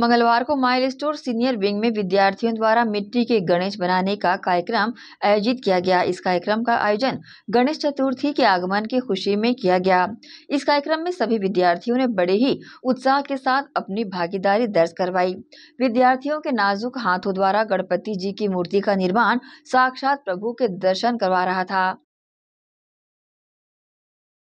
मंगलवार को mile store senior wing में विद्यार्थियों द्वारा मिट्टी के गणेश बनाने का कार्यक्रम आयोजित किया गया इस कार्यक्रम का आयोजन गणेश चतुर्थी के आगमन की खुशी में किया गया इस कार्यक्रम में सभी विद्यार्थियों ने बड़े ही उत्साह के साथ अपनी भागीदारी दर्ज करवाई विद्यार्थियों के नाजुक हाथों द्वारा गणपति जी की मूर्ति का निर्माण साक्षात प्रभु के दर्शन करवा रहा था